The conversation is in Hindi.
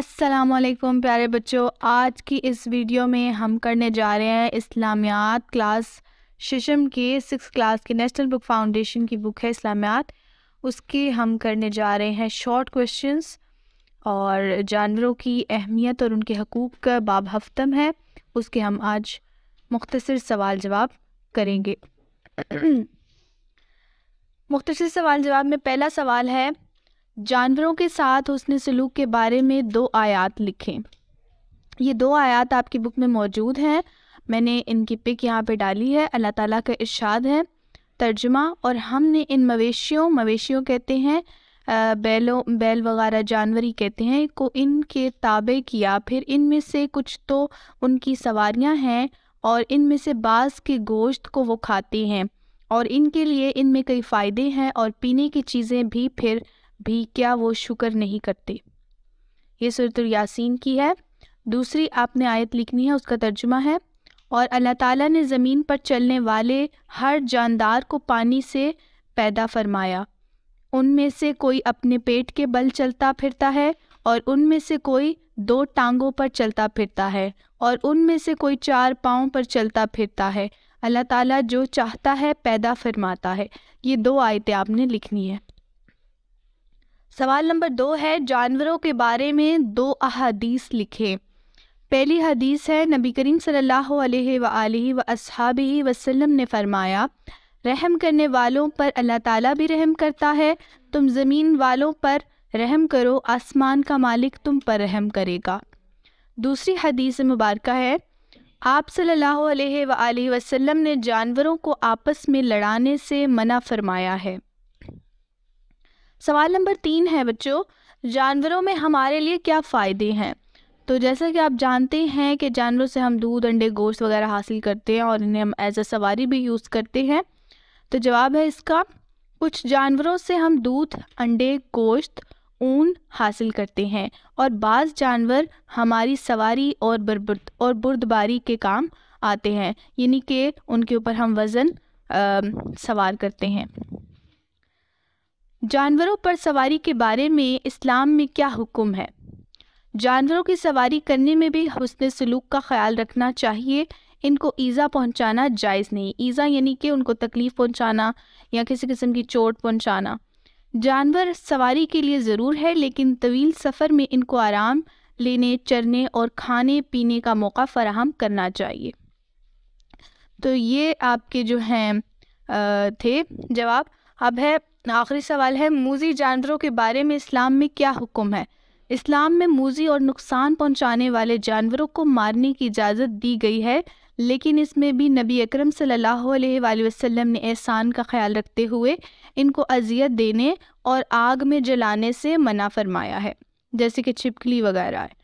असलकम प्यारे बच्चों आज की इस वीडियो में हम करने जा रहे हैं इस्लामियात क्लास शिशम के सिक्स क्लास के नेशनल बुक फाउंडेशन की बुक है इस्लामियात उसके हम करने जा रहे हैं शॉर्ट क्वेश्चंस और जानवरों की अहमियत और उनके हकूक़ का बाब हफ्तम है उसके हम आज मुख्तर सवाल जवाब करेंगे मुख्तर सवाल जवाब में पहला सवाल है जानवरों के साथ उसने सलूक के बारे में दो आयात लिखे ये दो आयात आपकी बुक में मौजूद हैं मैंने इनकी पिक यहाँ पे डाली है अल्लाह ताला का इर्शाद है तर्जमा और हमने इन मवेशियों मवेशियों कहते हैं बैलों बैल वगैरह जानवरी कहते हैं को इनके ताबे किया फिर इनमें से कुछ तो उनकी सवारियाँ हैं और इनमें से बाज़ के गोश्त को वो खाते हैं और इनके लिए इनमें कई फ़ायदे हैं और पीने की चीज़ें भी फिर भी क्या वो शुक्र नहीं करते ये सूरत यासीन की है दूसरी आपने आयत लिखनी है उसका तर्जुमा है और अल्लाह ताला ने ज़मीन पर चलने वाले हर जानदार को पानी से पैदा फरमाया उनमें से कोई अपने पेट के बल चलता फिरता है और उनमें से कोई दो टांगों पर चलता फिरता है और उनमें से कोई चार पाँव पर चलता फिरता है अल्लाह ताला जो चाहता है पैदा फरमाता है ये दो आयतें आपने लिखनी है सवाल नंबर दो है जानवरों के बारे में दो अहादीस लिखें पहली हदीस है नबी करीम सल्लल्लाहु अलैहि व असहाबी वसल्लम ने फरमाया रहम करने वालों पर अल्लाह ताला भी रहम करता है तुम ज़मीन वालों पर रहम करो आसमान का मालिक तुम पर रहम करेगा दूसरी हदीस मुबारक है आप सल्लल्लाहु अलैहि वसल्लम ने जानवरों को आपस में लड़ाने से मना फरमाया है सवाल नंबर तीन है बच्चों जानवरों में हमारे लिए क्या फ़ायदे हैं तो जैसा कि आप जानते हैं कि जानवरों से हम दूध अंडे गोश्त वगैरह हासिल करते हैं और इन्हें हम एज अ सवारी भी यूज़ करते हैं तो जवाब है इसका कुछ जानवरों से हम दूध अंडे गोश्त ऊन हासिल करते हैं और बाज़ जानवर हमारी सवारी और बर्बर्द और बुर्दबारी के काम आते हैं यानी कि उनके ऊपर हम वज़न सवार करते हैं जानवरों पर सवारी के बारे में इस्लाम में क्या हुक्म है जानवरों की सवारी करने में भी हसन सलूक का ख्याल रखना चाहिए इनको ईज़ा पहुंचाना जायज़ नहीं ईज़ा यानी कि उनको तकलीफ़ पहुंचाना या किसी किस्म की चोट पहुंचाना जानवर सवारी के लिए ज़रूर है लेकिन तवील सफ़र में इनको आराम लेने चरने और खाने पीने का मौका फराहम करना चाहिए तो ये आपके जो हैं थे जवाब अब है आखिरी सवाल है मूजी जानवरों के बारे में इस्लाम में क्या हुक्म है इस्लाम में मूजी और नुकसान पहुंचाने वाले जानवरों को मारने की इजाज़त दी गई है लेकिन इसमें भी नबी अकरम सल्लल्लाहु अलैहि वसल्लम ने एहसान का ख्याल रखते हुए इनको अजियत देने और आग में जलाने से मना फरमाया है जैसे कि छिपकली वगैरह है